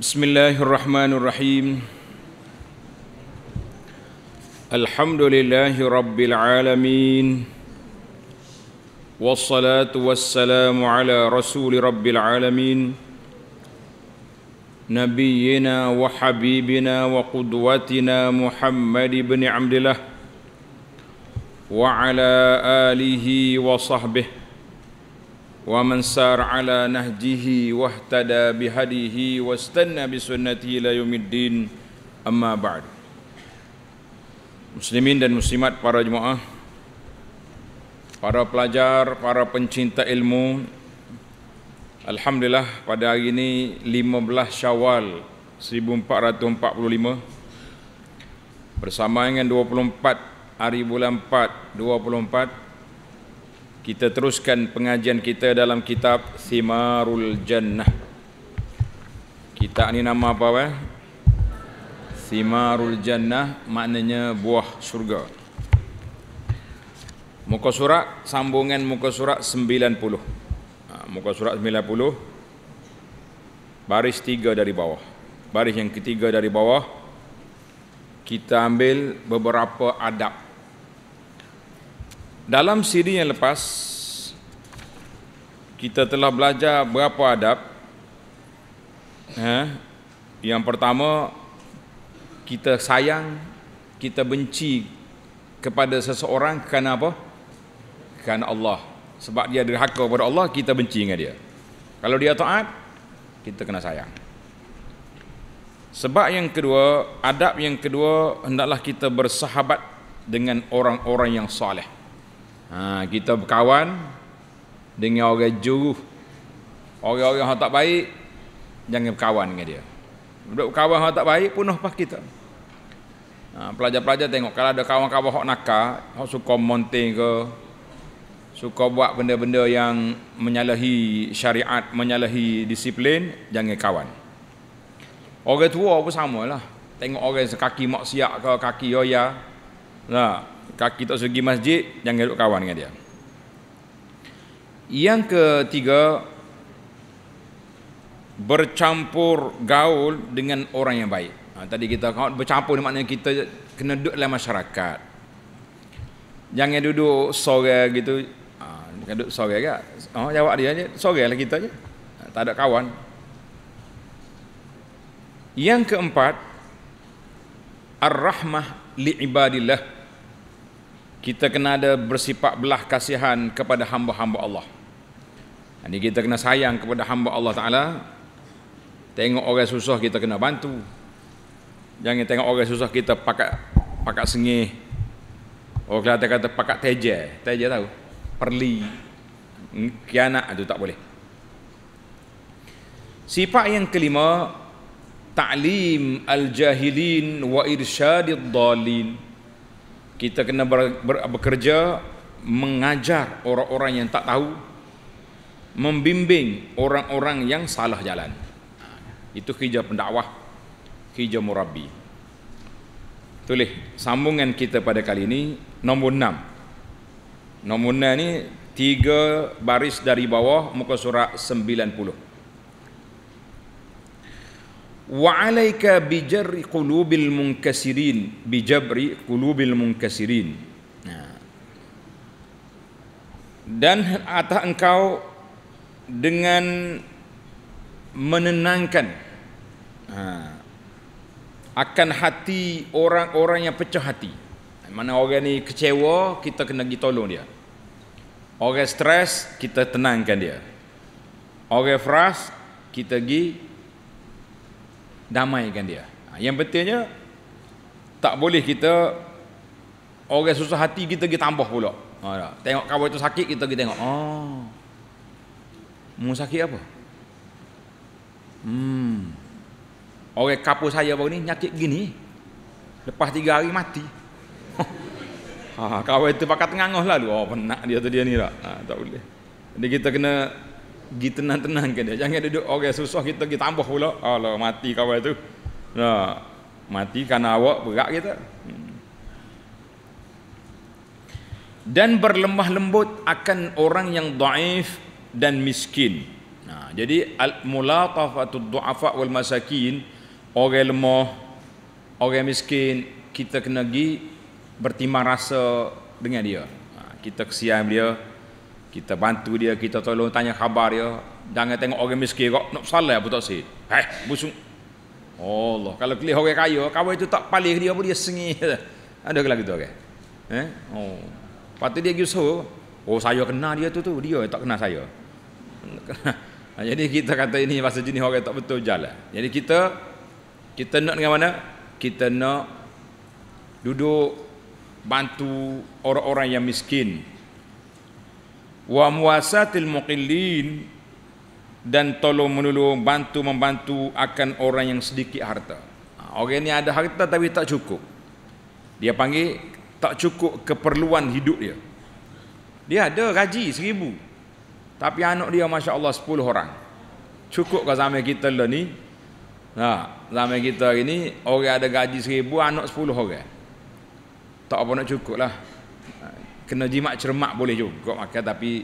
Bismillahirrahmanirrahim Alhamdulillahi Rabbil Alamin Wassalatu wassalamu ala Rasul Rabbil Alamin Nabiyyina wa Habibina wa Qudwatina Muhammad ibn Abdillah Wa ala alihi wa sahbihi ومن سار على نهجه واهتدى بهديه واستنى بسنته الى يوم الدين اما بعد muslimin dan muslimat para jemaah para pelajar para pencinta ilmu alhamdulillah pada hari ini 15 Syawal 1445 bersama dengan 24 hari bulan 4 24 kita teruskan pengajian kita dalam kitab Simarul Jannah. Kitab ni nama apa eh? Simarul Jannah maknanya buah syurga. Muka surat sambungan muka surat 90. Ha, muka surat 90 baris tiga dari bawah. Baris yang ketiga dari bawah kita ambil beberapa adab dalam siri yang lepas kita telah belajar berapa adab. Eh, yang pertama kita sayang, kita benci kepada seseorang kerana apa? Kerana Allah. Sebab dia derhaka kepada Allah, kita benci dengan dia. Kalau dia taat, kita kena sayang. Sebab yang kedua, adab yang kedua hendaklah kita bersahabat dengan orang-orang yang soleh. Ha, kita berkawan dengan orang juruh. Orang-orang yang tak baik, jangan berkawan dengan dia. Duduk berkawan yang tak baik, punuh pas kita. Ha, pelajar-pelajar tengok, kalau ada kawan-kawan yang nakal, yang suka monting ke, suka buat benda-benda yang menyalahi syariat, menyalahi disiplin, jangan kawan. Orang tua pun sama Tengok orang sekaki maksiat ke kaki yoya. Nah, kaki tak pergi masjid jangan duduk kawan dengan dia yang ketiga bercampur gaul dengan orang yang baik ha, tadi kita kawan bercampur ni maknanya kita kena duduk dalam masyarakat jangan duduk sorang gitu ha, jangan duduk sorang ke oh, jawab dia je sorang lah kita je ha, tak ada kawan yang keempat ar-rahmah li'ibadillah kita kena ada bersifat belah kasihan kepada hamba-hamba Allah. Ini kita kena sayang kepada hamba Allah Ta'ala. Tengok orang susah kita kena bantu. Jangan tengok orang susah kita pakat pakat sengih. Orang kata kata pakat teje, teje tahu. Perli. Hmm, Kianak itu tak boleh. Sifat yang kelima ta'lim al-jahilin wa irsyadid dhalin. Al- kita kena bekerja mengajar orang-orang yang tak tahu membimbing orang-orang yang salah jalan itu kerja pendakwah kerja murabi. tulis sambungan kita pada kali ini nombor 6 nombor 6 ni tiga baris dari bawah muka surat 90 wa alayka bi qulubil munkasirin bi qulubil munkasirin dan atas engkau dengan menenangkan akan hati orang-orang yang pecah hati mana orang ni kecewa kita kena pergi tolong dia orang stres kita tenangkan dia orang frust kita gi damaikan dia. Ha, yang pentingnya tak boleh kita orang susah hati kita pergi tambah pula. Ha, tengok kawan itu sakit kita pergi tengok. Oh. Mu sakit apa? Hmm. Orang kapur saya baru ni nyakit gini. Lepas tiga hari mati. ha, kawan itu pakat tengangoh lalu. Oh, penat dia tu dia ni lah. Ha, tak boleh. Jadi kita kena gi tenang-tenang ke dia. Jangan duduk orang oh, okay, susah kita gi tambah pula. Allah mati kau tu. Nah, mati kerana awak berat kita. Hmm. Dan berlemah lembut akan orang yang daif dan miskin. Nah, jadi al-mulatafatu du'afa wal masakin orang lemah, orang miskin kita kena gi bertimbang rasa dengan dia. kita kesian dia, kita bantu dia kita tolong tanya khabar dia jangan tengok orang miskin kok nak salah apa tak si eh busung oh, Allah kalau kelih orang kaya kawan itu tak paling dia pun dia sengi ada ke lagu tu okay? eh oh patu dia gitu oh saya kena dia tu tu dia tak kena saya jadi kita kata ini bahasa jenis orang tak betul jalan eh. jadi kita kita nak dengan mana kita nak duduk bantu orang-orang yang miskin wa muwasatil muqillin dan tolong menolong bantu membantu akan orang yang sedikit harta. Ha, orang ni ada harta tapi tak cukup. Dia panggil tak cukup keperluan hidup dia. Dia ada gaji seribu Tapi anak dia Masya Allah sepuluh orang Cukup ke zaman kita lah ni ha, Zaman kita ini Orang ada gaji seribu Anak sepuluh orang Tak apa nak cukup lah kena jimat cermat boleh juga makan tapi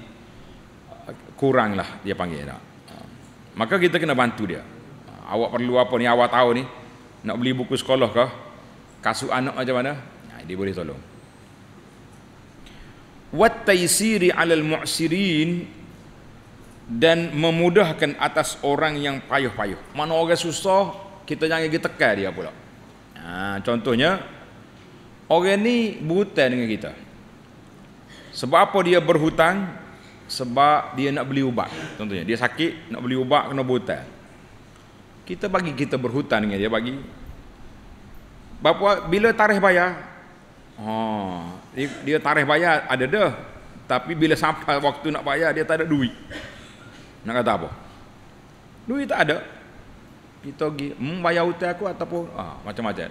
uh, kuranglah dia panggil tak? Uh, maka kita kena bantu dia uh, awak perlu apa ni awak tahu ni nak beli buku sekolah ke kasut anak macam mana nah, dia boleh tolong wat taysiri alal mu'sirin dan memudahkan atas orang yang payuh-payuh mana orang susah kita jangan kita tekan dia pula nah, contohnya orang ni berhutang dengan kita sebab apa dia berhutang? Sebab dia nak beli ubat. Contohnya, dia sakit, nak beli ubat, kena berhutang. Kita bagi kita berhutang dengan dia bagi. Bapa bila tarikh bayar? Ha, dia, dia tarikh bayar ada dah. Tapi bila sampai waktu nak bayar dia tak ada duit. Nak kata apa? Duit tak ada. Kita pergi membayar hutang aku ataupun ha, macam-macam.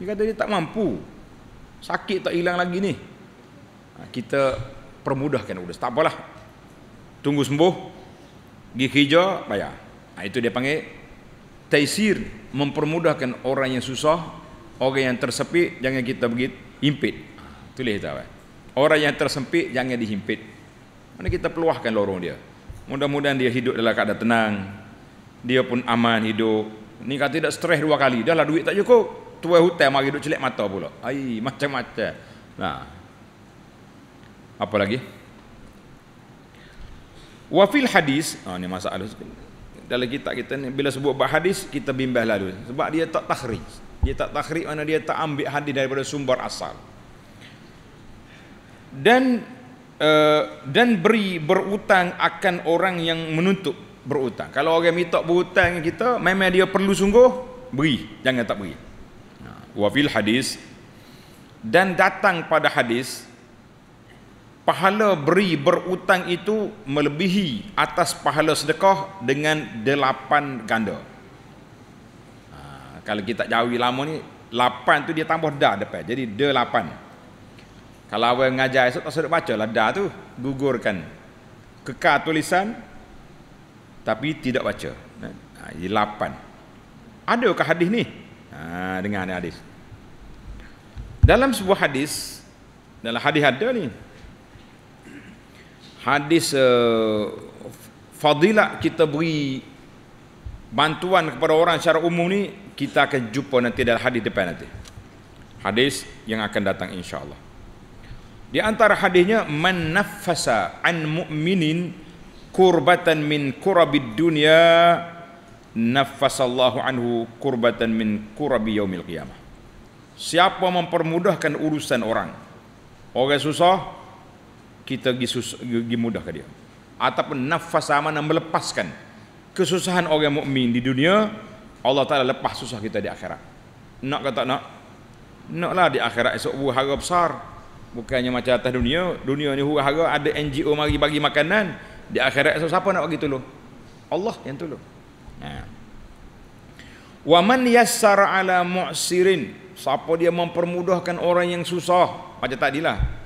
Dia kata dia tak mampu. Sakit tak hilang lagi ni kita permudahkan urus. Tak apalah. Tunggu sembuh, pergi kerja, bayar. Ha, itu dia panggil taisir mempermudahkan orang yang susah, orang yang tersepit jangan kita pergi impit. Tulis ha, tu apa? Orang yang tersempit jangan dihimpit. Mana kita peluahkan lorong dia. Mudah-mudahan dia hidup dalam keadaan tenang. Dia pun aman hidup. Ni kata tidak stres dua kali. Dah lah duit tak cukup. Tuai hutan mari duduk celik mata pula. Ai macam-macam. Nah, apa lagi wafil hadis ah ni masalah dalam kitab kita ni bila sebut bab hadis kita bimbah lalu sebab dia tak takhrij dia tak takhrij mana dia tak ambil hadis daripada sumber asal dan uh, dan beri berutang akan orang yang menuntut berutang kalau orang minta berutang kita memang dia perlu sungguh beri jangan tak beri ha, wafil hadis dan datang pada hadis pahala beri berutang itu melebihi atas pahala sedekah dengan delapan ganda. Ha, kalau kita jauhi lama ni, lapan tu dia tambah dah depan. Jadi delapan. Kalau awak ngajar esok tak sedap baca lah dah tu. Gugurkan. Kekal tulisan tapi tidak baca. Ha, ini lapan. Adakah hadis ni? Ha, dengar ni hadis. Dalam sebuah hadis, dalam hadis ada ni, hadis uh, eh, fadilah kita beri bantuan kepada orang secara umum ni kita akan jumpa nanti dalam hadis depan nanti hadis yang akan datang insyaallah di antara hadisnya man nafasa an mu'minin kurbatan min kurabid dunya nafasallahu anhu kurbatan min kurabi yaumil qiyamah siapa mempermudahkan urusan orang orang susah kita gi mudah ke dia ataupun nafas sama nak melepaskan kesusahan orang mukmin di dunia Allah Taala lepas susah kita di akhirat nak kata nak naklah di akhirat esok buah harga besar bukannya macam atas dunia dunia ni huru harga ada NGO mari bagi makanan di akhirat esok siapa nak bagi tolong Allah yang tolong ha wa man yassara ala mu'sirin siapa dia mempermudahkan orang yang susah macam tadilah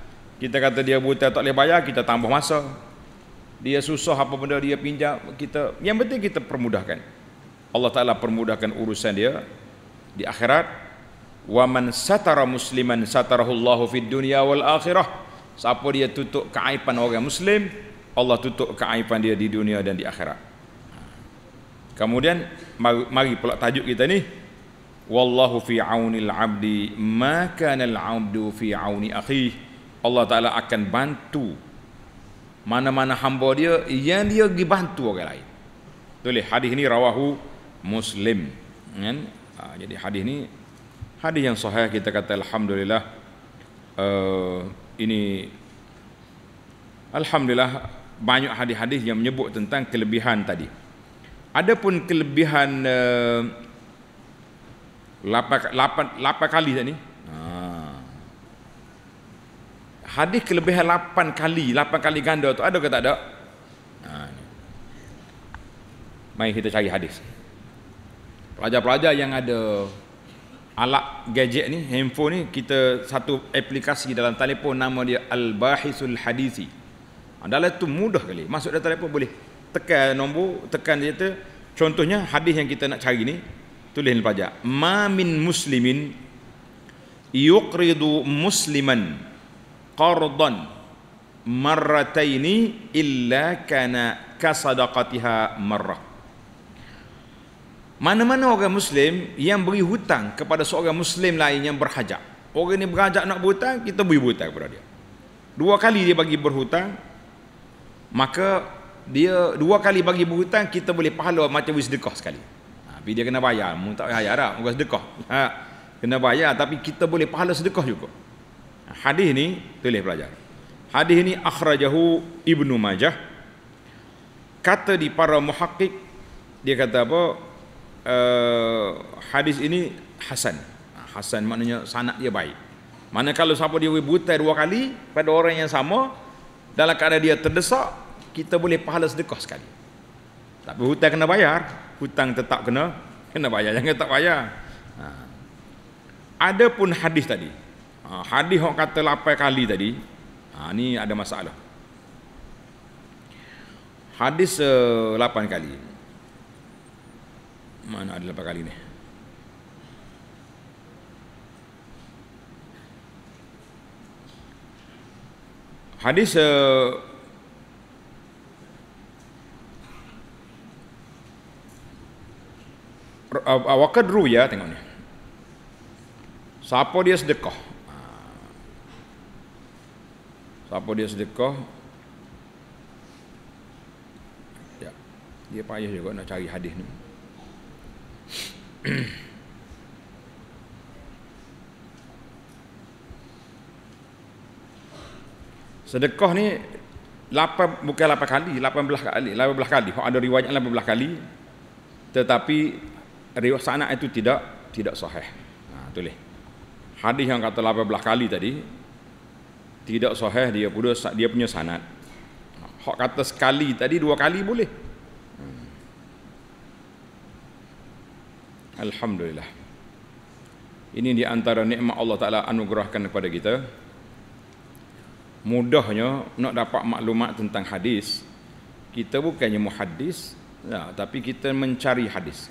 kita kata dia buta tak boleh bayar, kita tambah masa. Dia susah apa benda dia pinjam, kita yang penting kita permudahkan. Allah Taala permudahkan urusan dia di akhirat. Wa man satara musliman satarahu Allahu fid dunya wal akhirah. Siapa dia tutup keaiban orang muslim, Allah tutup keaiban dia di dunia dan di akhirat. Kemudian mari, mari pula tajuk kita ni Wallahu fi auni al-abdi ma kana al-abdu fi auni akhihi Allah Ta'ala akan bantu mana-mana hamba dia yang dia dibantu orang lain tulis hadis ini rawahu muslim kan? Ha, jadi hadis ini hadis yang sahih kita kata Alhamdulillah uh, ini Alhamdulillah banyak hadis-hadis yang menyebut tentang kelebihan tadi Adapun kelebihan uh, 8, 8, 8 kali tadi hadis kelebihan 8 kali 8 kali ganda tu ada ke tak ada ha, mari kita cari hadis pelajar-pelajar yang ada alat gadget ni handphone ni kita satu aplikasi dalam telefon nama dia al-bahisul hadisi Adalah ha, tu mudah kali masuk dalam telefon boleh tekan nombor tekan dia tu contohnya hadis yang kita nak cari ni tulis pelajar ma min muslimin yuqridu musliman qardan marrataini illa kana kasadaqatiha marrah mana-mana orang muslim yang beri hutang kepada seorang muslim lain yang berhajat orang ni berhajat nak berhutang kita beri hutang kepada dia dua kali dia bagi berhutang maka dia dua kali bagi berhutang kita boleh pahala macam wis sedekah sekali ha, tapi dia kena bayar mu tak bayar dah muka sedekah ha, kena bayar tapi kita boleh pahala sedekah juga hadis ni tulis pelajar. Hadis ni akhrajahu Ibnu Majah. Kata di para muhakkik dia kata apa? Uh, hadis ini hasan. Hasan maknanya sanad dia baik. Mana kalau siapa dia butai dua kali pada orang yang sama dalam keadaan dia terdesak kita boleh pahala sedekah sekali. Tapi hutang kena bayar, hutang tetap kena kena bayar jangan tak bayar. Ha. Adapun hadis tadi, Ha, hadis hok kata 8 kali tadi ha, ni ada masalah hadis uh, eh, 8 kali mana ada lapan kali ni hadis uh, eh, Wakad ya tengok ni. Siapa dia sedekah? tak apa dia sedekah ya dia payah juga nak cari hadis ni sedekah ni lapan bukan lapan kali 18 kali 18 kali ada riwayat 18 kali tetapi riwayat sanad itu tidak tidak sahih ha tulis hadis yang kata 18 kali tadi tidak sahih dia punya dia punya sanad hak kata sekali tadi dua kali boleh hmm. alhamdulillah ini di antara nikmat Allah Taala anugerahkan kepada kita mudahnya nak dapat maklumat tentang hadis kita bukannya muhaddis ya, tapi kita mencari hadis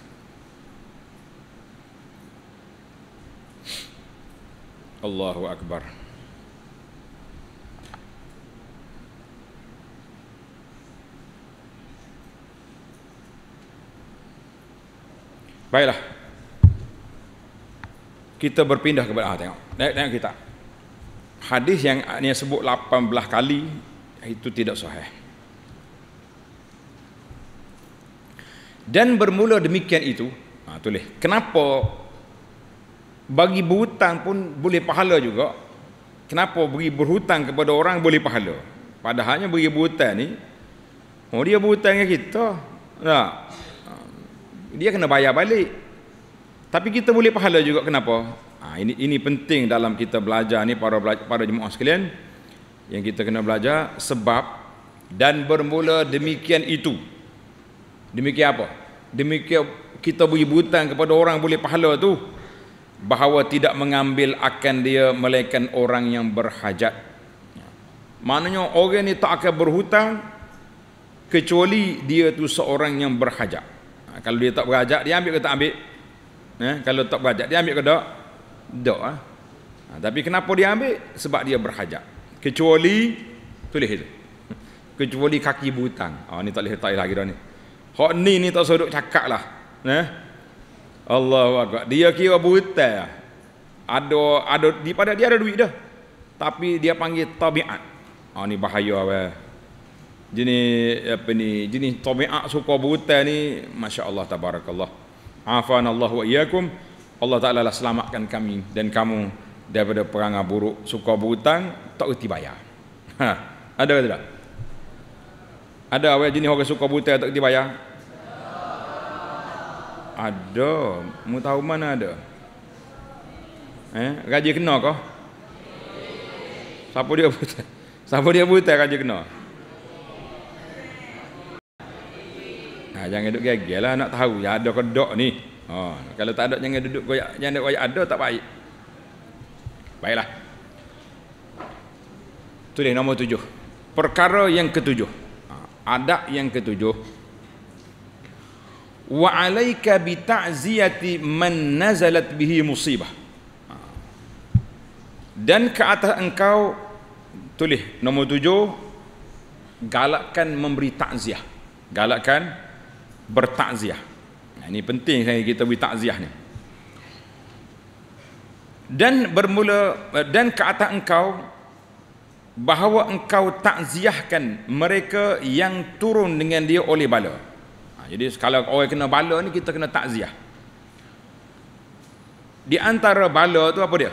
Allahu akbar Baiklah. Kita berpindah kepada ah, tengok. Tengok, tengok kita. Hadis yang ni sebut 18 kali itu tidak sahih. Dan bermula demikian itu, ha, tulis. Kenapa bagi berhutang pun boleh pahala juga? Kenapa beri berhutang kepada orang boleh pahala? Padahalnya beri berhutang ni, oh dia berhutang dengan kita. Tak. Nah dia kena bayar balik tapi kita boleh pahala juga kenapa ha, ini ini penting dalam kita belajar ni para para jemaah sekalian yang kita kena belajar sebab dan bermula demikian itu demikian apa demikian kita beri butang kepada orang boleh pahala tu bahawa tidak mengambil akan dia melainkan orang yang berhajat ya. maknanya orang ni tak akan berhutang kecuali dia tu seorang yang berhajat Ha, kalau dia tak berajak dia ambil ke tak ambil eh? kalau tak berajak dia ambil ke tak tak eh? ha, tapi kenapa dia ambil sebab dia berhajak kecuali tulis itu kecuali kaki butang oh, ni tak boleh tak lagi dah ni hok ni ni tak sodok cakap lah eh? Allah Akbar. dia kira buta ada ada di pada dia ada duit dah tapi dia panggil tabiat oh, ni bahaya weh jenis apa ni jenis tabiat suka berhutang ni masya-Allah tabarakallah afanallahu wa iyyakum Allah Taala lah selamatkan kami dan kamu daripada perang buruk suka berhutang tak reti bayar ha ada ke tidak ada awak jenis orang suka berhutang tak reti bayar ada mu tahu mana ada eh raja kena kah siapa dia buta. siapa dia buta raja kena Ha, jangan duduk gagal lah nak tahu ya ada ke dok ni. Ha, kalau tak ada jangan duduk koyak, jangan duduk koyak ada tak baik. Baiklah. Tu dia nombor tujuh. Perkara yang ketujuh. Ha, adab yang ketujuh. Wa alayka bi ta'ziyati man nazalat bihi musibah. Ha. Dan ke atas engkau tulis nombor tujuh galakkan memberi takziah. Galakkan bertakziah. Ini penting sekali kita beri takziah ni. Dan bermula eh, dan ke atas engkau bahawa engkau takziahkan mereka yang turun dengan dia oleh bala. Ha, jadi kalau orang kena bala ni kita kena takziah. Di antara bala tu apa dia?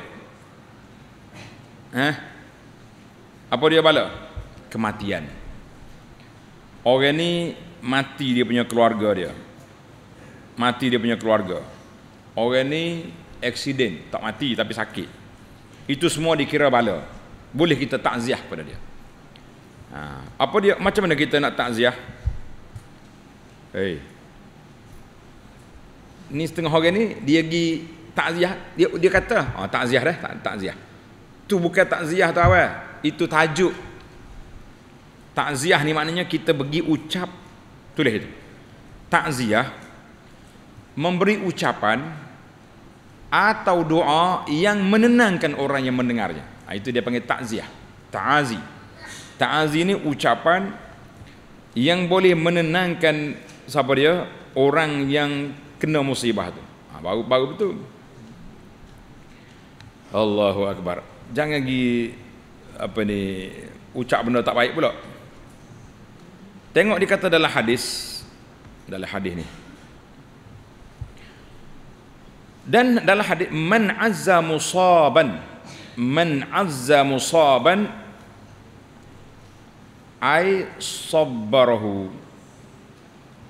Eh? Apa dia bala? Kematian. Orang ni mati dia punya keluarga dia mati dia punya keluarga orang ni accident tak mati tapi sakit itu semua dikira bala boleh kita takziah pada dia ha. apa dia macam mana kita nak takziah hey. ni setengah orang ni dia pergi takziah dia, dia kata oh, takziah dah tak, takziah tu bukan takziah tu awal itu tajuk takziah ni maknanya kita bagi ucap tulis itu takziah memberi ucapan atau doa yang menenangkan orang yang mendengarnya ha, itu dia panggil takziah ta'azi ta'azi ini ucapan yang boleh menenangkan siapa dia orang yang kena musibah tu ha, baru baru betul Allahu akbar jangan pergi apa ni ucap benda tak baik pula Tengok dia kata dalam hadis dalam hadis ni. Dan dalam hadis man azza musaban man azza musaban ay sabbarahu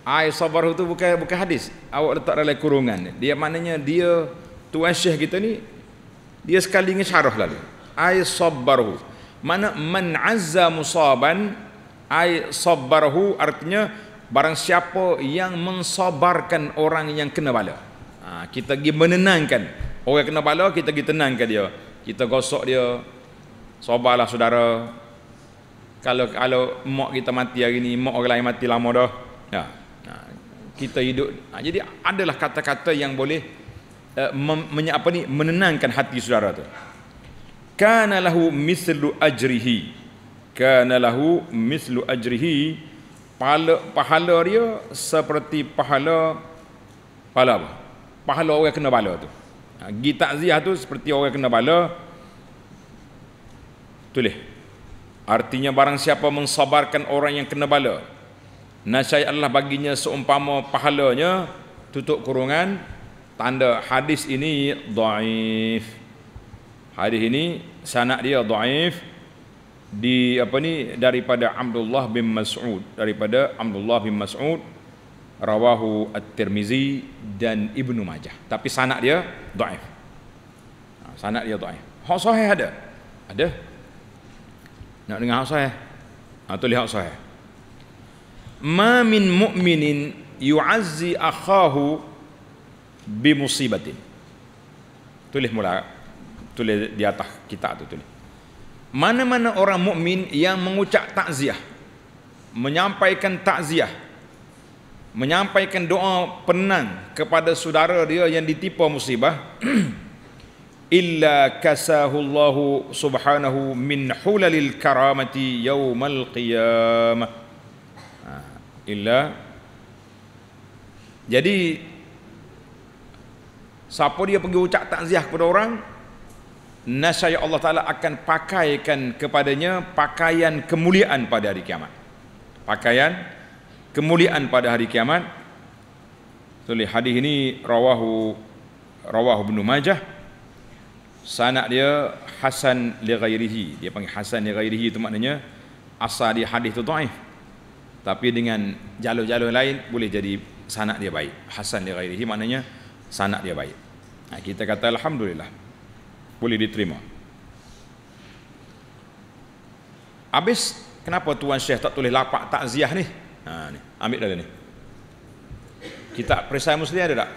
ay sabbarahu tu bukan bukan hadis awak letak dalam kurungan dia maknanya dia tuan syekh kita ni dia sekali ngisyarah lalu Ay sabbarahu mana man azza musaban ai sabbarahu artinya barang siapa yang mensabarkan orang yang kena bala ha, kita pergi menenangkan orang kena bala kita pergi tenangkan dia kita gosok dia sabarlah saudara kalau kalau mak kita mati hari ni mak orang lain mati lama dah ya ha, kita hidup ha, jadi adalah kata-kata yang boleh uh, eh, men, apa ni menenangkan hati saudara tu kana lahu mislu ajrihi kana lahu mislu ajrihi pahala pahala dia seperti pahala pahala apa? pahala orang kena bala tu ha, gi takziah tu seperti orang kena bala tulis artinya barang siapa mensabarkan orang yang kena bala nasai Allah baginya seumpama pahalanya tutup kurungan tanda hadis ini dhaif hadis ini sanad dia dhaif di apa ni daripada Abdullah bin Mas'ud daripada Abdullah bin Mas'ud rawahu at-Tirmizi dan Ibnu Majah tapi sanad dia dhaif ha, sanad dia dhaif hak sahih ada ada nak dengar hak sahih atau ha, lihat hak sahih ma min mu'minin yu'azzi akhahu bi musibatin tulis mula tulis di atas kitab tu tulis mana-mana orang mukmin yang mengucap takziah menyampaikan takziah menyampaikan doa penang kepada saudara dia yang ditipu musibah illa kasahullahu subhanahu min hulalil karamati yaumal qiyamah ha, illa jadi siapa dia pergi ucap takziah kepada orang nasyai Allah Ta'ala akan pakaikan kepadanya pakaian kemuliaan pada hari kiamat pakaian kemuliaan pada hari kiamat Tuli hadis ini rawahu rawahu bin Majah Sanak dia hasan li ghairihi dia panggil hasan li ghairihi itu maknanya asal dia hadis itu dhaif tapi dengan jalur-jalur lain boleh jadi sanak dia baik hasan li ghairihi maknanya sanak dia baik nah, ha, kita kata alhamdulillah boleh diterima. Habis kenapa tuan syekh tak tulis lapak takziah ni? Ha ni, ambil dah ni. Kita Perisai Muslim ada tak?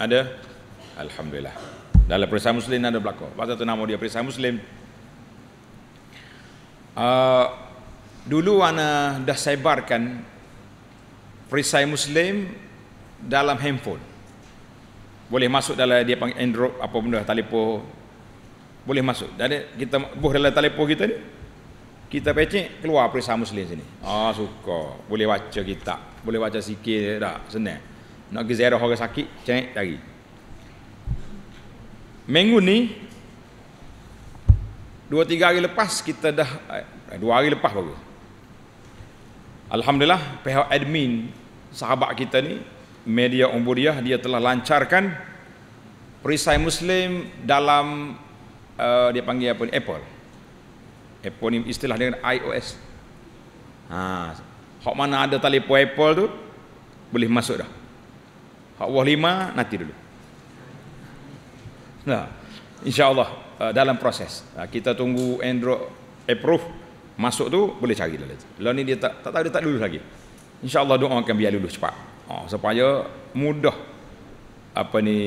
Ada. Alhamdulillah. Dalam Perisai Muslim ada belakang. Pasal tu nama dia Perisai Muslim. Uh, dulu ana dah sebarkan Perisai Muslim dalam handphone boleh masuk dalam dia panggil Android apa benda telefon boleh masuk jadi kita buh dalam telefon kita ni kita pecik keluar perisa muslim sini ah suka boleh baca kita boleh baca sikit dah senang nak ke zero orang sakit cek lagi minggu ni dua tiga hari lepas kita dah eh, dua hari lepas baru Alhamdulillah pihak admin sahabat kita ni media umburiah dia telah lancarkan perisai muslim dalam uh, dia panggil apa ni Apple Apple ni istilah dengan iOS ha hak mana ada telefon Apple tu boleh masuk dah hak wah lima nanti dulu nah insyaallah uh, dalam proses uh, kita tunggu Android approve masuk tu boleh cari dah lagi. Lah ni dia tak tak tahu dia tak lulus lagi. Insya-Allah doakan biar lulus cepat ha, supaya mudah apa ni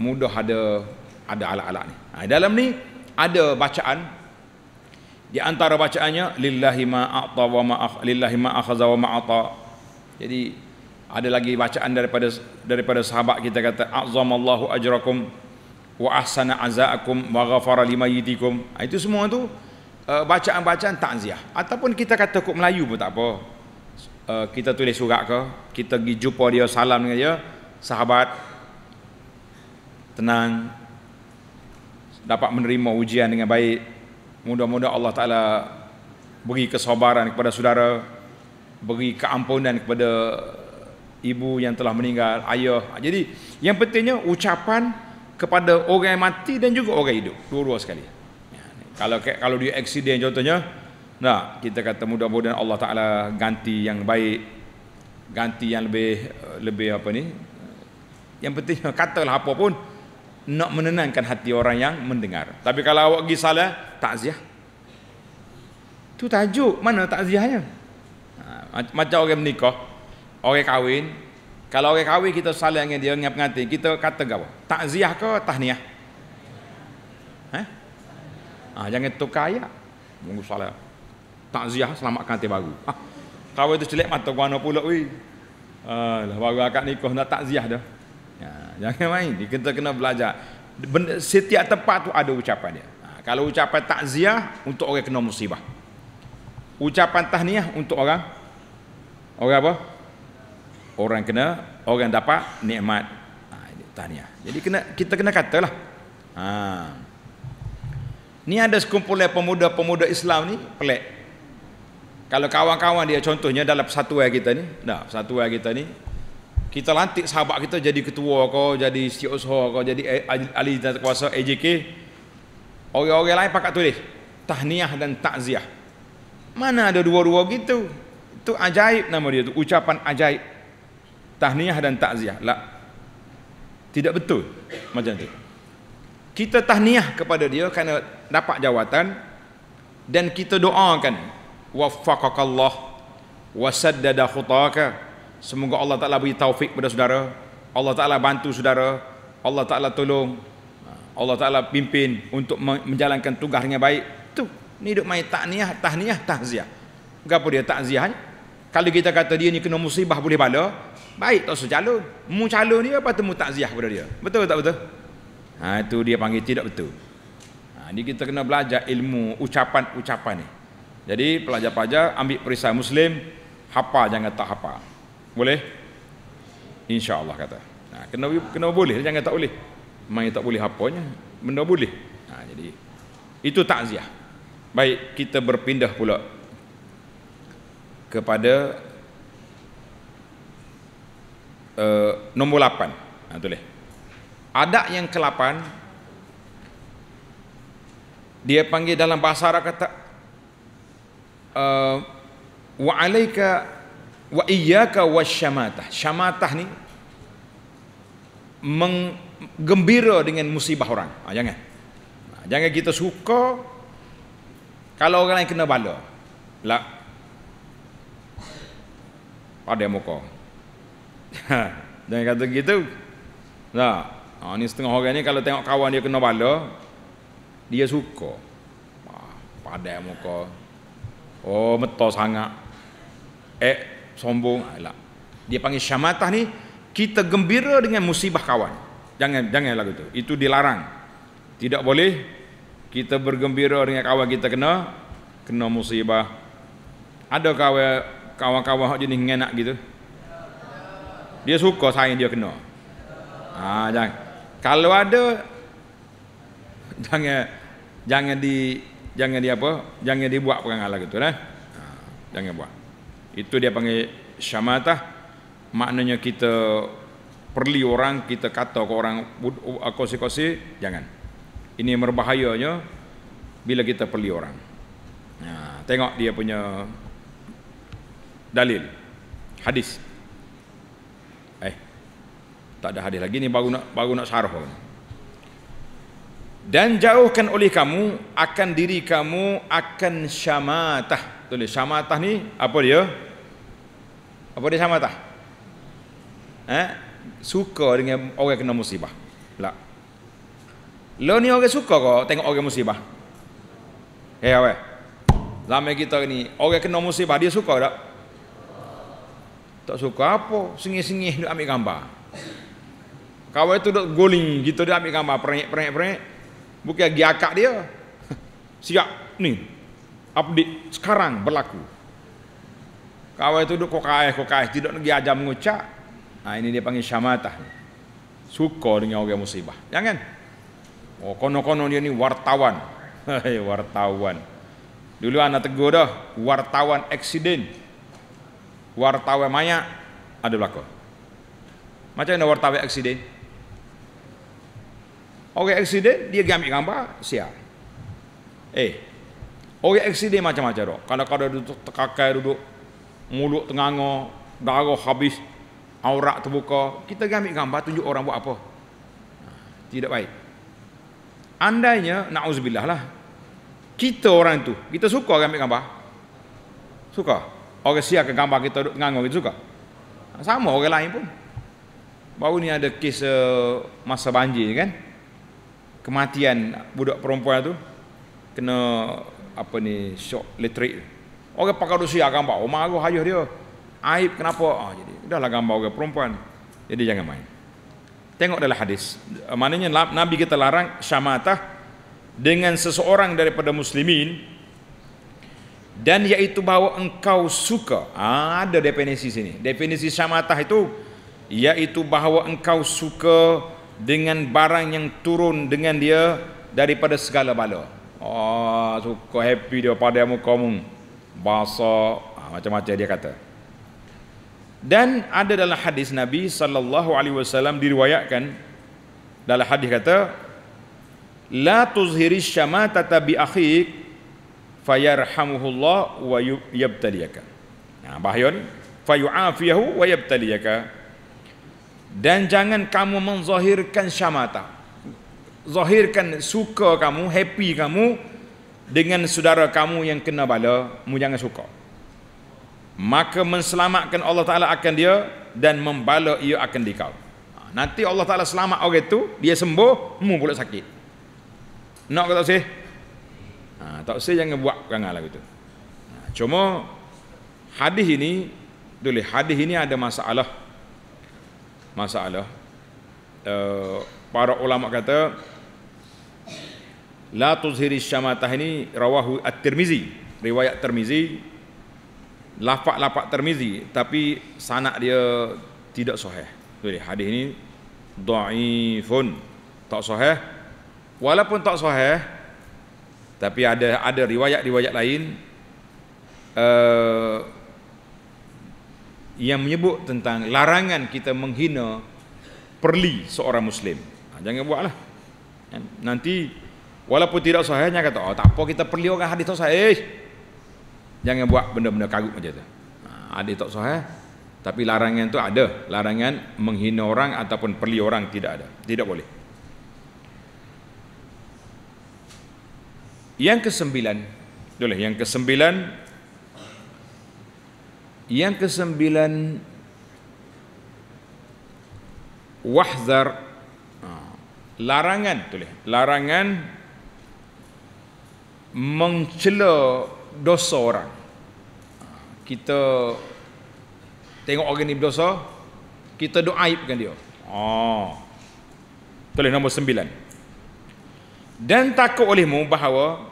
mudah ada ada alat-alat ni ha, dalam ni ada bacaan di antara bacaannya lillahi ma a'ta wa ma lillahi ma akhadha wa ma ata jadi ada lagi bacaan daripada daripada sahabat kita kata azamallahu ajrakum wa ahsana azaakum wa ghafara limayyitikum ha, itu semua tu eh, bacaan-bacaan takziah ataupun kita kata kok Melayu pun tak apa Eh, kita tulis surat ke kita pergi jumpa dia salam dengan dia sahabat tenang dapat menerima ujian dengan baik mudah-mudah Allah Ta'ala beri kesabaran kepada saudara beri keampunan kepada ibu yang telah meninggal ayah jadi yang pentingnya ucapan kepada orang yang mati dan juga orang hidup dua-dua sekali ya, kalau kalau dia accident contohnya Nah, kita kata mudah-mudahan Allah Taala ganti yang baik, ganti yang lebih lebih apa ni? Yang penting katalah apa pun nak menenangkan hati orang yang mendengar. Tapi kalau awak pergi salah, takziah. Tu tajuk, mana takziahnya? Ha, macam orang menikah, orang kahwin, kalau orang kahwin kita salah dengan dia dengan pengantin, kita kata gapo? Takziah ke tahniah? Eh? Ah, jangan tukar ayat. Mungu takziah selamatkan hati baru. Ha. Ah, Kawai tu celik mata kuana pula wei. Alah baru akad nikah nak takziah dah. Ya, jangan main. Kita kena belajar. Benda, setiap tempat tu ada ucapan dia. Ha, kalau ucapan takziah untuk orang kena musibah. Ucapan tahniah untuk orang orang apa? Orang kena orang dapat nikmat ha, tahniah. Jadi kena kita kena katalah. Ha. Ni ada sekumpulan pemuda-pemuda Islam ni pelik. Kalau kawan-kawan dia contohnya dalam persatuan kita ni, dah persatuan kita ni kita lantik sahabat kita jadi ketua kau, jadi CEO, usaha kau, jadi ahli dan kuasa AJK. Orang-orang lain pakat tulis tahniah dan takziah. Mana ada dua-dua gitu? Itu ajaib nama dia tu, ucapan ajaib. Tahniah dan takziah. Lah. Tidak betul macam tu. Kita tahniah kepada dia kerana dapat jawatan dan kita doakan waffaqakallah wa saddada khutaka semoga Allah Taala beri taufik pada saudara Allah Taala bantu saudara Allah Taala tolong Allah Taala pimpin untuk menjalankan tugas dengan baik tu ni duk main tahniah tahniah tahziah gapo dia takziah kalau kita kata dia ni kena musibah boleh bala baik tak sejalun mu calon dia apa temu takziah kepada dia betul tak betul ha itu dia panggil tidak betul ha ni kita kena belajar ilmu ucapan-ucapan ni -ucapan jadi pelajar-pelajar ambil perisai Muslim, hapa jangan tak hapa, Boleh? InsyaAllah kata. Ha, kena, kena boleh, jangan tak boleh. Main tak boleh apanya, benda boleh. Ha, jadi, itu takziah. Baik, kita berpindah pula kepada uh, nombor 8. Ha, tulis. Adat yang ke-8, dia panggil dalam bahasa Arab kata Uh, wa alaika wa iyyaka wasyamatah. Syamatah ni menggembira dengan musibah orang. Ha, jangan. Ha, jangan kita suka kalau orang lain kena bala. Lah. Pada muka. Ha, jangan kata gitu. Nah, ha, ni setengah orang ni kalau tengok kawan dia kena bala, dia suka. Ha, pada muka. Oh metal sangat Eh sombong Alah. Dia panggil syamatah ni Kita gembira dengan musibah kawan Jangan jangan lagu tu Itu dilarang Tidak boleh Kita bergembira dengan kawan kita kena Kena musibah Ada kawan kawan-kawan yang jenis ngenak gitu Dia suka sayang dia kena ha, jangan. Kalau ada Jangan Jangan di jangan dia apa jangan dia dibuat perangalah gitu nah jangan buat itu dia panggil syamatah maknanya kita perli orang kita kata ke orang oh, ah, kosi-kosi jangan ini berbahayanya bila kita perli orang ha, tengok dia punya dalil hadis eh tak ada hadis lagi ni baru nak baru nak syarah pun dan jauhkan oleh kamu akan diri kamu akan syamatah tulis syamatah ni apa dia apa dia syamatah ha? suka dengan orang kena musibah pula lo ni orang suka kau tengok orang musibah eh hey, weh Lama kita ni orang kena musibah dia suka tak tak suka apa sengih-sengih duk ambil gambar kawan tu duk guling kita dia ambil gambar perengek-perengek-perengek Bukan pergi akak dia. Siap ni. Update sekarang berlaku. Kawan itu duduk kokaih, kokaih. Tidak lagi ajar mengucap. Nah, ha, ini dia panggil syamatah. Suka dengan orang musibah. Jangan. Ya oh, kono-kono dia ni wartawan. Hei, wartawan. Dulu anak tegur dah. Wartawan eksiden. Wartawan mayak. Ada belakang. Macam mana wartawan eksiden? Orang eksiden dia pergi ambil gambar, siap. Eh. Orang eksiden macam-macam dok. Kadang-kadang duduk terkakai duduk mulut tenganga, darah habis, aurat terbuka. Kita pergi ambil gambar tunjuk orang buat apa? Tidak baik. Andainya nauzubillah lah. Kita orang itu, kita suka ambil gambar. Suka. Orang siap ke gambar kita duduk tenganga kita suka. Sama orang lain pun. Baru ni ada kes uh, masa banjir kan? kematian budak perempuan tu kena apa ni shock elektrik orang pakar dosia ah, gambar oh maruh hayuh dia aib kenapa ah, jadi dahlah gambar orang perempuan jadi jangan main tengok dalam hadis eh, maknanya nabi kita larang syamatah dengan seseorang daripada muslimin dan iaitu bahawa engkau suka ah, ada definisi sini definisi syamatah itu iaitu bahawa engkau suka dengan barang yang turun dengan dia daripada segala bala. Oh, suka happy dia pada muka mu. Bahasa ha, ah, macam-macam dia kata. Dan ada dalam hadis Nabi sallallahu alaihi wasallam diriwayatkan dalam hadis kata la tuzhiri syamatata bi akhik fayarhamuhu Allah wa yabtaliyaka. Nah, bahaya fayu'afiyahu wa yabtaliyaka dan jangan kamu menzahirkan syamata zahirkan suka kamu happy kamu dengan saudara kamu yang kena bala mu jangan suka maka menselamatkan Allah Ta'ala akan dia dan membala ia akan dikau ha, nanti Allah Ta'ala selamat orang itu dia sembuh mu pula sakit nak kata sih ha, tak sih jangan buat perangai lagu itu ha, cuma hadis ini tulis hadis ini ada masalah masalah uh, para ulama kata la tuzhiri syamatah ini rawahu at-tirmizi riwayat tirmizi lafak-lafak tirmizi tapi sanak dia tidak sahih jadi hadis ini dhaifun tak sahih walaupun tak sahih tapi ada ada riwayat-riwayat lain uh, yang menyebut tentang larangan kita menghina perli seorang muslim ha, jangan buatlah kan? nanti walaupun tidak sahihnya kata oh, tak apa kita perli orang hadis tak sahih eh. jangan buat benda-benda karut macam tu ha, hadis tak sahih tapi larangan tu ada larangan menghina orang ataupun perli orang tidak ada tidak boleh yang kesembilan boleh yang kesembilan yang kesembilan wahzar ha. larangan tulis larangan mencela dosa orang. Ha. Kita tengok orang ni berdosa, kita doa aibkan dia. Oh. Tulis nombor sembilan Dan takut olehmu bahawa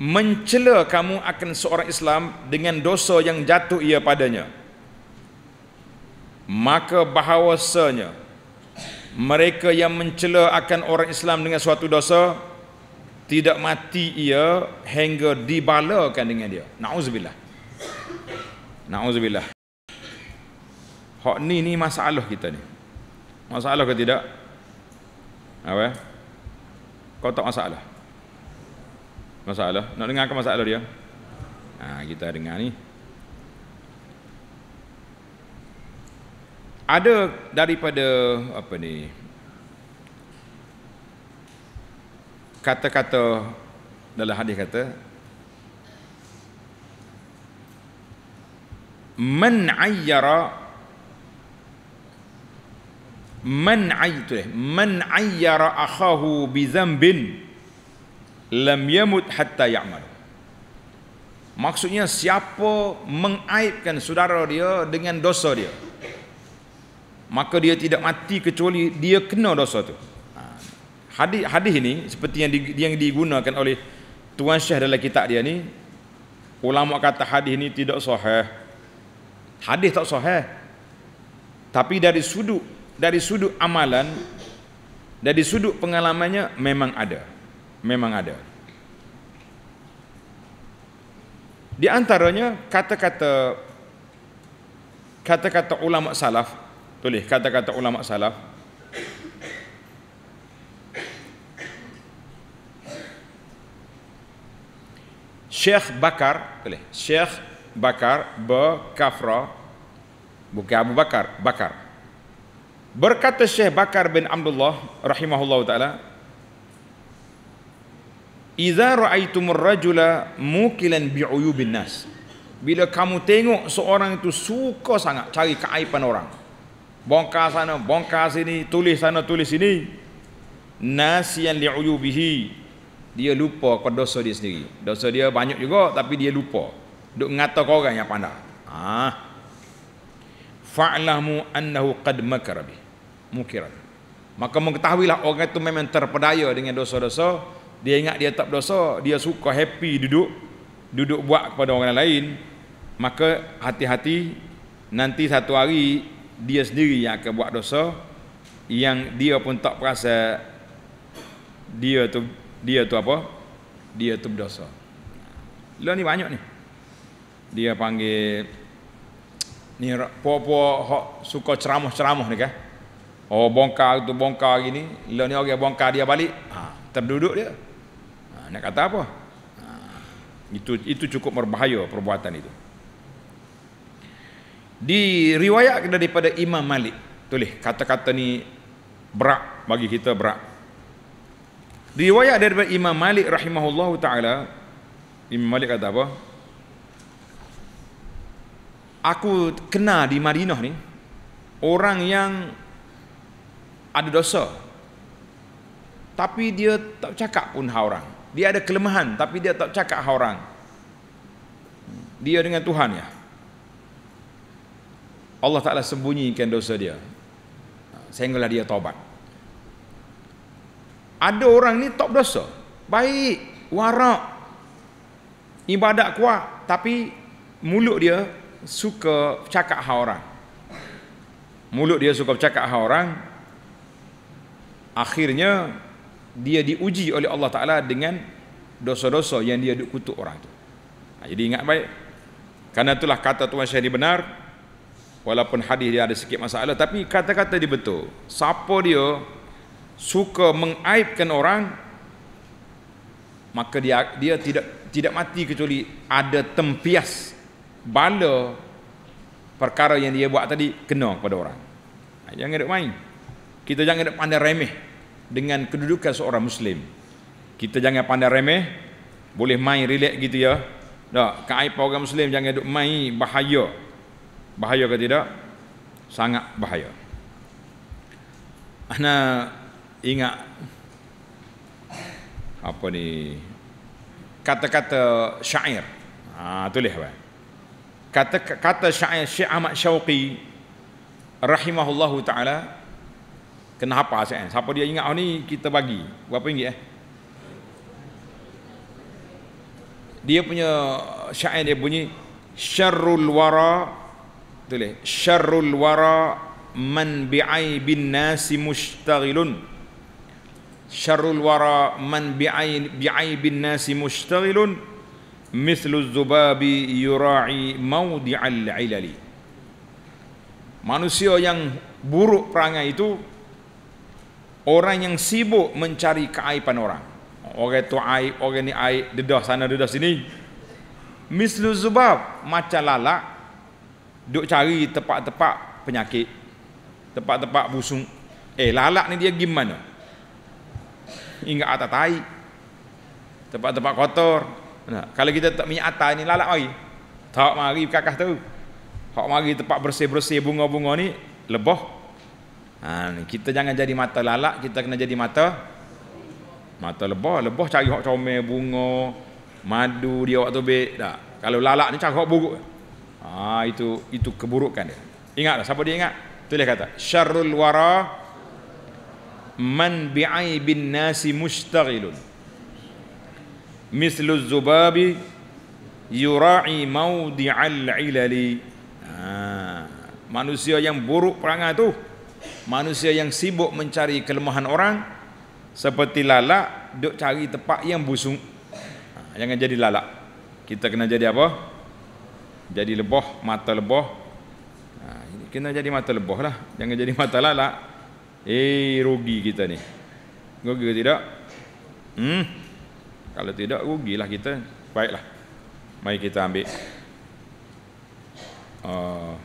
mencela kamu akan seorang Islam dengan dosa yang jatuh ia padanya maka bahawasanya mereka yang mencela akan orang Islam dengan suatu dosa tidak mati ia hingga dibalakan dengan dia na'uzubillah na'uzubillah hak ni ni masalah kita ni masalah ke tidak apa kau tak masalah masalah nak dengar ke masalah dia ha, kita dengar ni ada daripada apa ni kata-kata dalam hadis kata man ayyara man ayyara man ayyara akhahu bi dhanbin lam yamut hatta ya'mal maksudnya siapa mengaibkan saudara dia dengan dosa dia maka dia tidak mati kecuali dia kena dosa tu ha. hadis hadis ini seperti yang di, yang digunakan oleh tuan syekh dalam kitab dia ni ulama kata hadis ini tidak sahih hadis tak sahih tapi dari sudut dari sudut amalan dari sudut pengalamannya memang ada memang ada. Di antaranya kata-kata kata-kata ulama salaf, tulis kata-kata ulama salaf. Syekh Bakar, tulis Syekh Bakar Kafra bukan Abu Bakar, Bakar. Berkata Syekh Bakar bin Abdullah rahimahullahu taala, Iza ra'aitumur rajula mukilan bi'uyubin nas. Bila kamu tengok seorang itu suka sangat cari keaiban orang. Bongkar sana, bongkar sini, tulis sana, tulis sini. Nasiyan li'uyubihi. Dia lupa kau dosa dia sendiri. Dosa dia banyak juga tapi dia lupa. Duk ngata kau orang yang pandai. Ha. Fa'lamu annahu qad makarabi. Mukiran. Maka mengetahuilah orang itu memang terpedaya dengan dosa-dosa dia ingat dia tak berdosa dia suka happy duduk duduk buat kepada orang lain maka hati-hati nanti satu hari dia sendiri yang akan buat dosa yang dia pun tak perasa dia tu dia tu apa dia tu berdosa lo ni banyak ni dia panggil ni popo hok suka ceramah-ceramah ni kan oh bongkar tu bongkar gini lo ni orang bongkar dia balik ha, terduduk dia Ah, nak kata apa? Ah, itu itu cukup berbahaya perbuatan itu. Di riwayat daripada Imam Malik. Tulis kata-kata ni berak bagi kita berat. Riwayat daripada Imam Malik rahimahullah taala Imam Malik kata apa? Aku kenal di Madinah ni orang yang ada dosa. Tapi dia tak cakap pun hal orang. Dia ada kelemahan tapi dia tak cakap hal orang. Dia dengan Tuhan ya. Allah Ta'ala sembunyikan dosa dia. Sehinggalah dia taubat. Ada orang ni top dosa. Baik, warak. Ibadat kuat. Tapi mulut dia suka cakap hal orang. Mulut dia suka cakap hal orang. Akhirnya dia diuji oleh Allah Ta'ala dengan dosa-dosa yang dia kutuk orang itu. Ha, jadi ingat baik. Karena itulah kata Tuan Syahri benar. Walaupun hadis dia ada sikit masalah. Tapi kata-kata dia betul. Siapa dia suka mengaibkan orang. Maka dia dia tidak tidak mati kecuali ada tempias bala perkara yang dia buat tadi kena kepada orang. Ha, jangan ada main. Kita jangan ada pandai remeh dengan kedudukan seorang muslim. Kita jangan pandai remeh, boleh main relax gitu ya. Tak, kaib orang muslim jangan duk main bahaya. Bahaya ke tidak? Sangat bahaya. Ana ingat apa ni? Kata-kata syair. Ha, tulis apa? Kata kata syair Syekh Ahmad Syauqi rahimahullahu taala kena hafal sekejap kan? siapa dia ingat ni kita bagi berapa ringgit eh dia punya syair dia bunyi syarrul wara tulis syarrul wara man bi'ai bin nasi mushtaghilun syarrul wara man bi'ai bi'ai bin nasi mushtaghilun mislu zubabi yura'i mawdi'al ilali manusia yang buruk perangai itu orang yang sibuk mencari keaiban orang orang tu aib orang ni aib dedah sana dedah sini mislu zubab macam lalak, duk cari tempat-tempat penyakit tempat-tempat busung eh lalak ni dia gimana ingat atas tai tempat-tempat kotor nah, kalau kita tak minyak atas ni lalat mari tak mari kakak tu hak mari tempat bersih-bersih bunga-bunga ni leboh Ha, kita jangan jadi mata lalak, kita kena jadi mata mata lebah. Lebah cari hak comel bunga, madu dia waktu baik tak. Kalau lalak ni cari hak buruk. Ha, itu itu keburukan dia. Ingatlah siapa dia ingat? Tulis kata, syarrul wara man bi'ai bin nasi mustaghilun. Mislu zubabi yura'i maudi'al ilali. Ha, manusia yang buruk perangai tu manusia yang sibuk mencari kelemahan orang seperti lalak duk cari tempat yang busung ha, jangan jadi lalak kita kena jadi apa jadi lebah mata lebah ha, kena jadi mata lebah lah jangan jadi mata lalak eh rugi kita ni rugi ke tidak hmm kalau tidak rugilah kita baiklah mari kita ambil uh,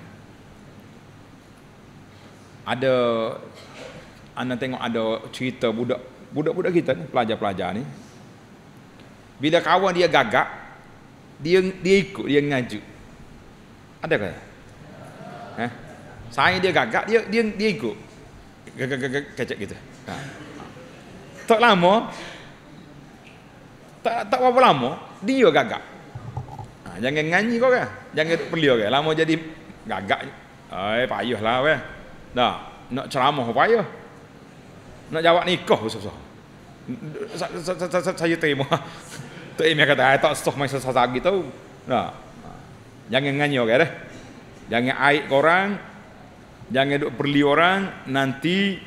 ada anda tengok ada cerita budak budak-budak kita ni pelajar-pelajar ni bila kawan dia gagak dia dia ikut dia ngaji ada ke? Ha? Saya dia gagak dia dia dia ikut gagak-gagak kacak gitu ha. Tak lama tak tak apa lama dia gagak. Ha, jangan nganyi kau ke Jangan pelio ke Lama jadi gagak. Ai eh, payahlah weh. Nah, nak ceramah ya? Nak jawab nikah susah. Saya terima. Tok Imi kata, saya tak sah masa sasa gitu. Nah, jangan nganyi orang dah. Jangan aik orang. Jangan duk perli orang. Nanti